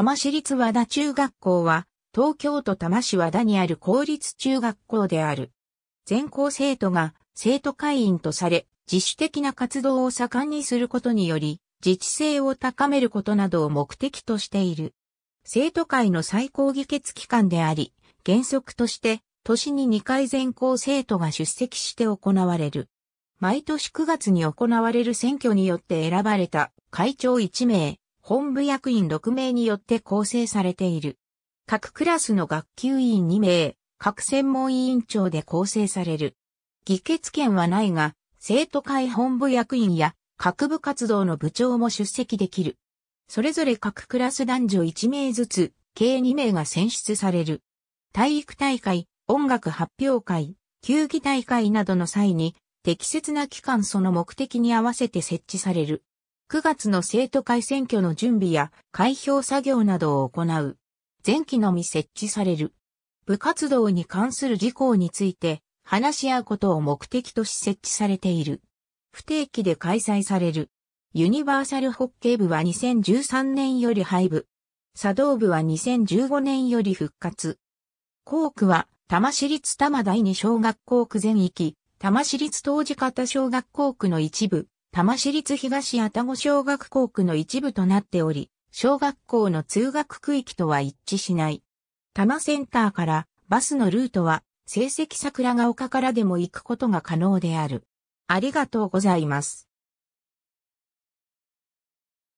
多摩市立和田中学校は、東京都多摩市和田にある公立中学校である。全校生徒が生徒会員とされ、自主的な活動を盛んにすることにより、自治性を高めることなどを目的としている。生徒会の最高議決機関であり、原則として、年に2回全校生徒が出席して行われる。毎年9月に行われる選挙によって選ばれた会長1名、本部役員6名によって構成されている。各クラスの学級委員2名、各専門委員長で構成される。議決権はないが、生徒会本部役員や各部活動の部長も出席できる。それぞれ各クラス男女1名ずつ、計2名が選出される。体育大会、音楽発表会、球技大会などの際に、適切な期間その目的に合わせて設置される。9月の生徒会選挙の準備や開票作業などを行う。前期のみ設置される。部活動に関する事項について話し合うことを目的とし設置されている。不定期で開催される。ユニバーサルホッケー部は2013年より廃部。茶道部は2015年より復活。校区は多摩市立多摩第二小学校区全域、多摩市立当時方小学校区の一部、多摩市立東愛宕小学校区の一部となっており、小学校の通学区域とは一致しない。多摩センターからバスのルートは成績桜が丘からでも行くことが可能である。ありがとうございます。